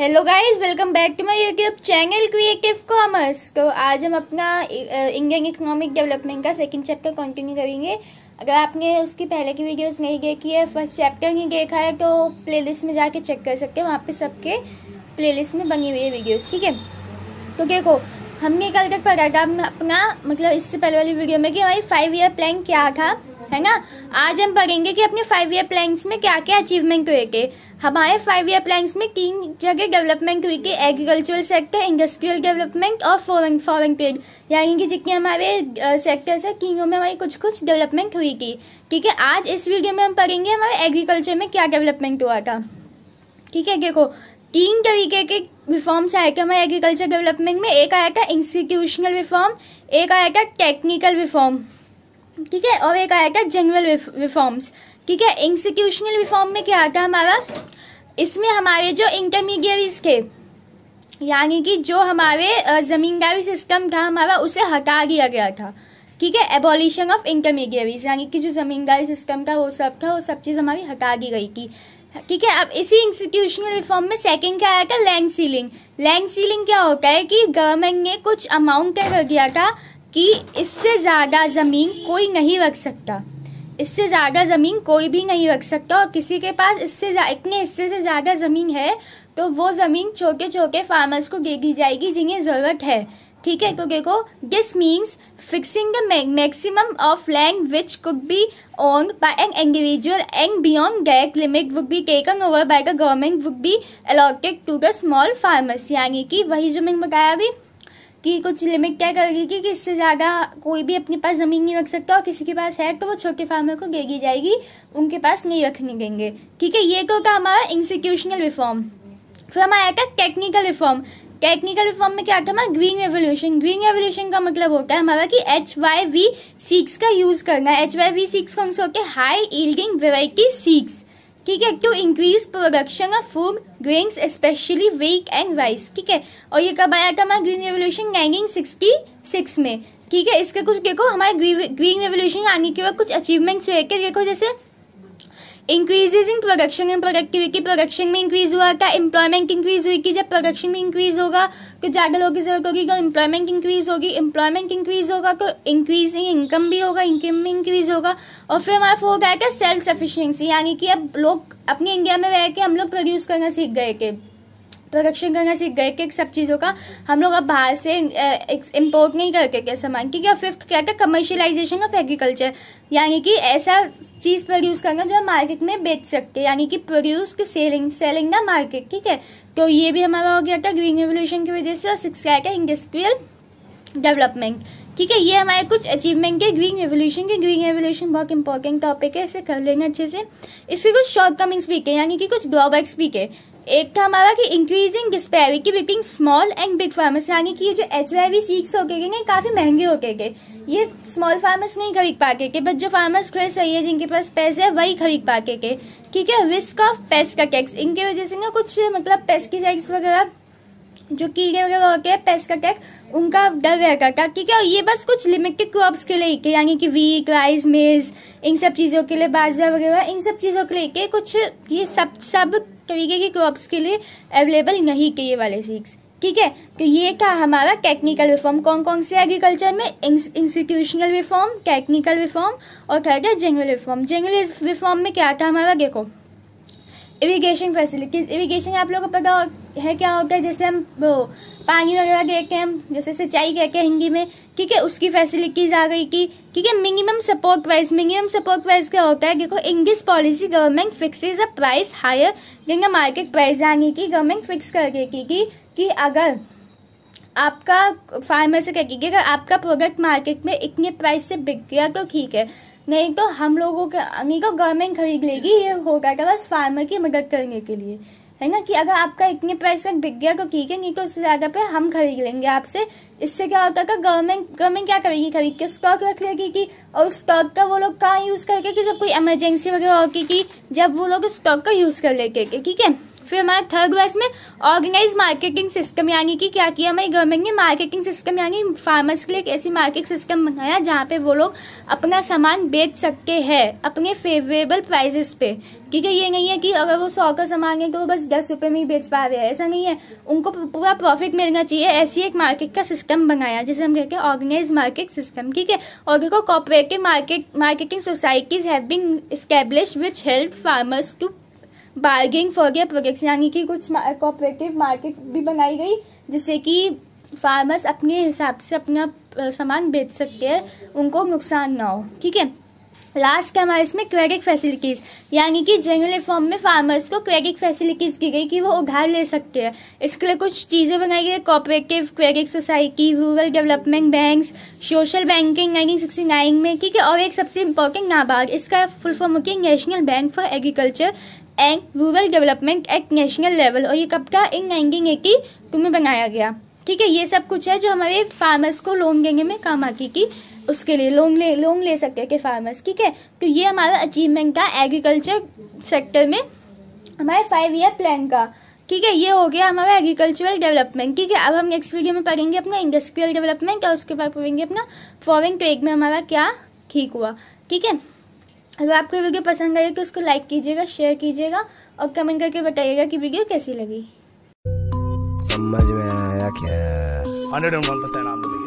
hello guys welcome back to my YouTube channel creative commerce तो आज हम अपना इंडियन इकोनॉमिक डेवलपमेंट का सेकंड चैप्टर कंटिन्यू करेंगे अगर आपने उसकी पहले की वीडियोस नहीं देखी है फर्स्ट चैप्टर नहीं देखा है तो प्लेलिस्ट में जाके चेक कर सकते हैं वहाँ पे सबके प्लेलिस्ट में बनी हुई है वीडियोज़ ठीक है तो देखो हमने कल तक पढ़ा था अपना मतलब इससे पहले वाली वीडियो में कि हमारी फाइव ईयर प्लान क्या था है ना आज हम पढ़ेंगे कि अपने फाइव ईयर प्लान्स में क्या क्या अचीवमेंट हुए के हमारे फाइव ईयर प्लान्स में तीन जगह डेवलपमेंट हुई थी एग्रीकल्चरल सेक्टर इंडस्ट्रियल डेवलपमेंट और फॉरन फॉरन ट्रेड यानी कि जितने हमारे सेक्टर्स है तीनों में हमारी कुछ कुछ डेवलपमेंट हुई थी ठीक है आज इस वीडियो में हम पढ़ेंगे हमारे एग्रीकल्चर में क्या डेवलपमेंट हुआ था ठीक है देखो तीन तरीके के रिफॉर्म्स आए थे हमारे एग्रीकल्चर डेवलपमेंट में एक आया था इंस्टीट्यूशनल रिफॉर्म एक आया था टेक्निकल रिफॉर्म ठीक है और एक आया था जनरल रिफॉर्म्स ठीक है इंस्टीट्यूशनल रिफॉर्म में क्या आता हमारा इसमें हमारे जो इंटरमीडिएरीज थे यानी कि जो हमारे ज़मींदारी सिस्टम था हमारा उसे हटा दिया गया था ठीक है एबोलिशन ऑफ इंटरमीडिएरीज यानी कि जो ज़मींदारी सिस्टम था वो सब था वो सब चीज़ हमारी हटा दी गई थी ठीक है अब इसी इंस्टीट्यूशनल रिफॉर्म में सेकंड क्या आया था लैंड सीलिंग लैंड सीलिंग क्या होता है कि गवर्नमेंट ने कुछ अमाउंट तय कर दिया था कि इससे ज़्यादा ज़मीन कोई नहीं रख सकता इससे ज़्यादा ज़मीन कोई भी नहीं रख सकता और किसी के पास इससे इतने हिस्से से ज़्यादा ज़मीन है तो वो ज़मीन छोटे छोटे फार्मर्स को दे दी जाएगी जिन्हें ज़रूरत है ठीक है क्योंकि तो देखो this means fixing the maximum of land which could be owned by an individual and beyond that limit would be taken over by the government would be allotted to the small farmers यानी कि वही जो मैंने बताया अभी कि कुछ limit तय करेगी कि इससे ज़्यादा कोई भी अपने पास ज़मीन नहीं रख सकता और किसी के पास है तो वो छोटे फार्मर को देगी जाएगी उनके पास नहीं रखने देंगे ठीक है ये तो का हमारा इंस्टीट्यूशनल रिफॉर्म फिर हमारा आया था टेक्निकल रिफॉर्म टेक्निकल रिफॉर्म में क्या आता है हमारा ग्रीन रेवोल्यूशन ग्रीन रेवोल्यूशन का मतलब होता है हमारा कि एच वाई वी सिक्स का यूज़ करना एच वाई वी सिक्स कौन सा होता है हाई ईल्डिंग वेराइटी सिक्स ठीक है to increase production of food grains specially wheat and rice ठीक है और ये कब आया था हमारा green revolution nineteen sixty six में ठीक है इसके कुछ देखो हमारे ग्रीन रेवोल्यूशन आने के बाद कुछ अचीवमेंट्स हुए देखो जैसे increases in production and productivity production में इंक्रीज हुआ था एम्प्लॉयमेंट इंक्रीज हुई कि जब प्रोडक्शन में इंक्रीज होगा तो ज्यादा लोगों की जरूरत होगी तो एम्प्लॉयमेंट इंक्रीज होगी एम्प्लॉयमेंट इंक्रीज होगा तो इंक्रीज इन इनकम भी होगा इनकम में इंक्रीज होगा और फिर हमारा फोर्थ आया था सेल्फ सफिशियंसी यानी कि अब लोग अपने इंडिया में रह के हम लोग प्रोड्यूस करना सीख गए के प्रोडक्शन करना सीख गए कि सब चीज़ों का हम लोग अब बाहर से इम्पोर्ट नहीं करके क्या सामान क्योंकि अब फिफ्थ क्या था कमर्शियलाइजेशन ऑफ एग्रीकल्चर यानी कि ऐसा चीज़ प्रोड्यूस करना जो हम मार्केट में बेच सकते हैं यानी कि produce to selling selling the market ठीक है तो ये भी हमारा हो गया था ग्रीन रेवोल्यूशन की वजह से और सिक्स क्या था इंडस्ट्रियल डेवलपमेंट ठीक है ये हमारे कुछ अचीवमेंट के ग्रीन रेवोल्यूशन के ग्रीन रेवोल्यूशन बहुत इंपॉर्टेंट टॉपिक है इसे कर लेंगे अच्छे से इसके कुछ शॉर्ट कमिंग्स भी के यानी कि कुछ ड्रॉबैक्स भी के एक था हमारा कि इंक्रीजिंग की between small and big farmers यानी कि ये जो एच वाई वी सीक्स होके गए काफी महंगे होके गए ये स्मॉल फार्मर्स नहीं खरीद पाके के बट जो फार्मर्स खुले सही है जिनके पास पैसे है वही खरीद पाके के ठीक है रिस्क ऑफ पेस्ट का टैक्स इनके वजह से ना कुछ मतलब पेस्टिसाइड्स वगैरह जो कीड़े वगैरह होते हैं पेस्ट अटैक उनका डर रहता था है ये बस कुछ लिमिटेड क्रॉप्स के लिए यानी कि वीक राइस मेज इन सब चीज़ों के लिए बाजरा वगैरह इन सब चीज़ों के लेके कुछ ये सब सब तरीके की क्रॉप्स के लिए अवेलेबल नहीं किए ये वाले सीक्स ठीक है तो ये था हमारा टेक्निकल रिफॉर्म कौन कौन से एग्रीकल्चर में इंस्टीट्यूशनल रिफॉर्म टेक्निकल रिफॉर्म और क्या क्या जेनरल रिफॉर्म जेनरल रिफॉर्म में क्या था हमारा देखो इरीगेशन फैसिलिटीज इरीगेशन आप लोगों को पता है क्या होता है जैसे हम पानी वगैरह कहते के हम जैसे सिंचाई कहते हैं हिंदी में ठीक है उसकी फैसिलिटीज़ आ गई कि ठीक है minimum support price minimum support price क्या होता है देखो English policy government fixes a price higher जिनका मार्केट प्राइस यानी कि गवर्नमेंट फिक्स कर देगी कि, कि अगर आपका फार्मर से कहेगी कि अगर आपका प्रोडक्ट मार्केट में इतने प्राइस से बिक गया तो ठीक है नहीं तो हम लोगों का नहीं तो गवर्नमेंट खरीद लेगी ये होगा क्या बस फार्मर की मदद करने के लिए है ना कि अगर आपका इतने प्राइस तक बिक गया तो ठीक है नहीं तो उससे ज्यादा पे हम खरीद लेंगे आपसे इससे क्या होता है गवर्नमेंट गवर्नमेंट क्या करेगी खरीद के स्टॉक रख लेगी कि और स्टॉक का वो लोग कहाँ यूज करके कि जब कोई इमरजेंसी वगैरह होगी कि जब वो लोग स्टॉक का यूज कर लेके ठीक है फिर हमारा थर्ड हुआ में ऑर्गेनाइज मार्केटिंग सिस्टम यानी कि क्या किया हमारी गवर्नमेंट ने मार्केटिंग सिस्टम यानी फार्मर्स के लिए एक ऐसी मार्केट सिस्टम बनाया जहाँ पे वो लोग अपना सामान बेच सकते हैं अपने फेवरेबल प्राइजेस पे ठीक है ये नहीं है कि अगर वो सौ का सामान है तो वो बस दस रुपये में ही बेच पा रहे हैं ऐसा नहीं है उनको पूरा प्रॉफिट मिलना चाहिए ऐसी एक मार्केट का सिस्टम बनाया जिसे हम कहते हैं ऑर्गेनाइज मार्केट सिस्टम ठीक है और देखो cooperative market marketing societies have been establish which help farmers to bargaining for project यानी कि कुछ कोऑपरेटिव मार्केट भी बनाई गई जिससे कि फार्मर्स अपने हिसाब से अपना सामान बेच सकते हैं उनको नुकसान ना हो ठीक है लास्ट का हमारे इसमें क्रेडिट फैसिलिटीज़ यानी कि जनरल फॉर्म में फार्मर्स को क्रेडिट फैसिलिटीज़ की गई कि वो उधार ले सकते हैं इसके लिए कुछ चीज़ें बनाई गई cooperative credit society rural development banks social banking nineteen sixty nine में ठीक है और एक सबसे इम्पोर्टेंट नाबार्ड इसका फुल फॉर्म होती है national bank for agriculture and rural development act national level और ये कब का इन टू में बनाया गया ठीक है ये सब कुछ है जो हमारे फार्मर्स को लोन देने में काम आती की उसके लिए लोन ले लोन ले सकते हैं फार्मर्स ठीक है तो ये हमारा अचीवमेंट का एग्रीकल्चर सेक्टर में हमारे फाइव ईयर प्लान का ठीक है ये हो गया हमारा एग्रीकल्चरल डेवलपमेंट ठीक है अब हम नेक्स्ट वीडियो में पढ़ेंगे अपना इंडस्ट्रियल डेवलपमेंट और उसके बाद पढ़ेंगे अपना फॉरेन ट्रेड में हमारा क्या ठीक हुआ ठीक है अगर आपको वीडियो पसंद आई तो उसको लाइक कीजिएगा शेयर कीजिएगा और कमेंट करके बताइएगा कि वीडियो कैसी लगी समझ में आया क्या हंड्रेड एंड वन परसेंट